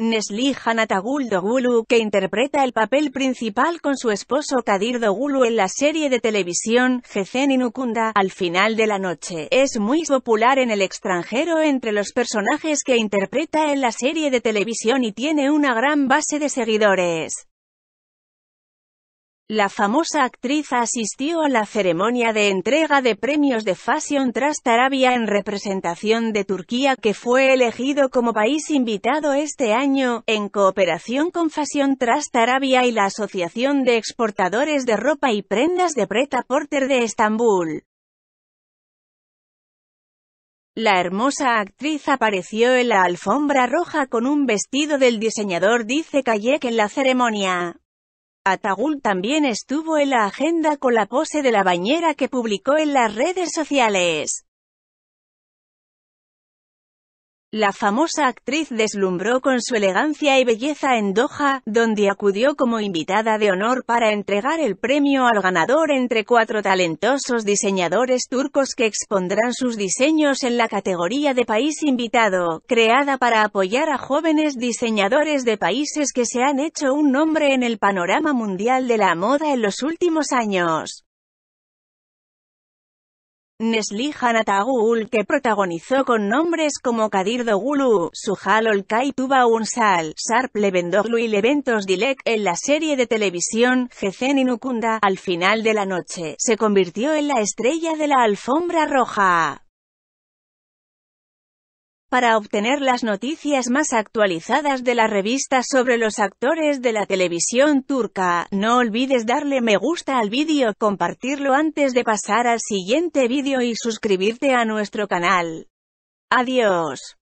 Nesli Hanatagul Dogulu, que interpreta el papel principal con su esposo Kadir Dogulu en la serie de televisión Jezen Inukunda, al final de la noche, es muy popular en el extranjero entre los personajes que interpreta en la serie de televisión y tiene una gran base de seguidores. La famosa actriz asistió a la ceremonia de entrega de premios de Fashion Trust Arabia en representación de Turquía que fue elegido como país invitado este año, en cooperación con Fashion Trust Arabia y la Asociación de Exportadores de Ropa y Prendas de Preta Porter de Estambul. La hermosa actriz apareció en la alfombra roja con un vestido del diseñador Dice Kayek en la ceremonia. Atagul también estuvo en la agenda con la pose de la bañera que publicó en las redes sociales. La famosa actriz deslumbró con su elegancia y belleza en Doha, donde acudió como invitada de honor para entregar el premio al ganador entre cuatro talentosos diseñadores turcos que expondrán sus diseños en la categoría de país invitado, creada para apoyar a jóvenes diseñadores de países que se han hecho un nombre en el panorama mundial de la moda en los últimos años. Nesli Hanatagul, que protagonizó con nombres como Kadir Dogulu, Suhal Olkay Tuba Unsal, Sharp Levendoglu y Leventos Dilek en la serie de televisión jecen Inukunda, al final de la noche, se convirtió en la estrella de la alfombra roja para obtener las noticias más actualizadas de la revista sobre los actores de la televisión turca, no olvides darle me gusta al vídeo, compartirlo antes de pasar al siguiente vídeo y suscribirte a nuestro canal. Adiós.